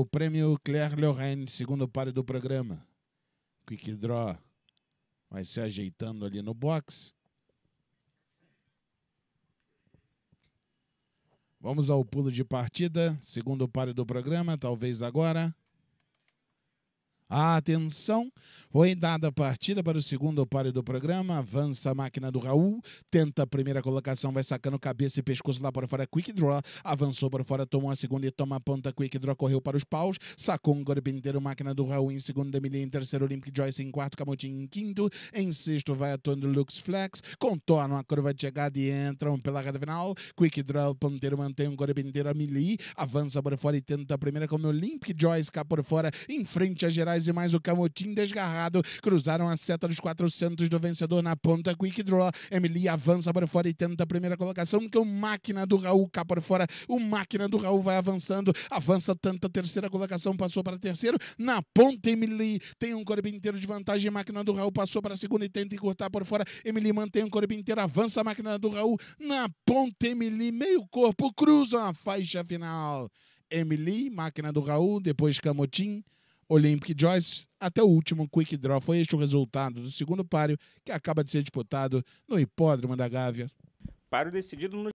o prêmio Claire Lorraine, segundo páreo do programa. Quick Draw vai se ajeitando ali no box. Vamos ao pulo de partida, segundo páreo do programa, talvez agora. A atenção foi dada a partida para o segundo páreo do programa. Avança a máquina do Raul, tenta a primeira colocação, vai sacando cabeça e pescoço lá para fora. Quick draw, avançou para fora, tomou a segunda e toma a ponta. Quick draw correu para os paus, sacou um golpe inteiro. Máquina do Raul em segundo, Emily em terceiro, Olympic Joyce em quarto, Camotinho em quinto. Em sexto vai a Tony Lux Flex, contornam a curva de chegada e entram pela reta final. Quick draw, ponteiro mantém um golpe inteiro. A Mili avança para fora e tenta a primeira como Olympic Joyce cá por fora, em frente a Gerais e mais o camotim desgarrado cruzaram a seta dos 400 do vencedor na ponta Quick Draw. Emily avança para fora e tenta a primeira colocação que é o máquina do Raul cá por fora. O máquina do Raul vai avançando, avança tanto a terceira colocação, passou para terceiro. Na ponta, Emily tem um corpo inteiro de vantagem. Máquina do Raul passou para a segunda e tenta encurtar por fora. Emily mantém o corpo inteiro, avança a máquina do Raul. Na ponta, Emily, meio corpo, cruza a faixa final. Emily, máquina do Raul, depois Camotim. Olympic Joyce até o último quick draw. Foi este o resultado do segundo páreo que acaba de ser disputado no Hipódromo da Gávea. Páreo decidido no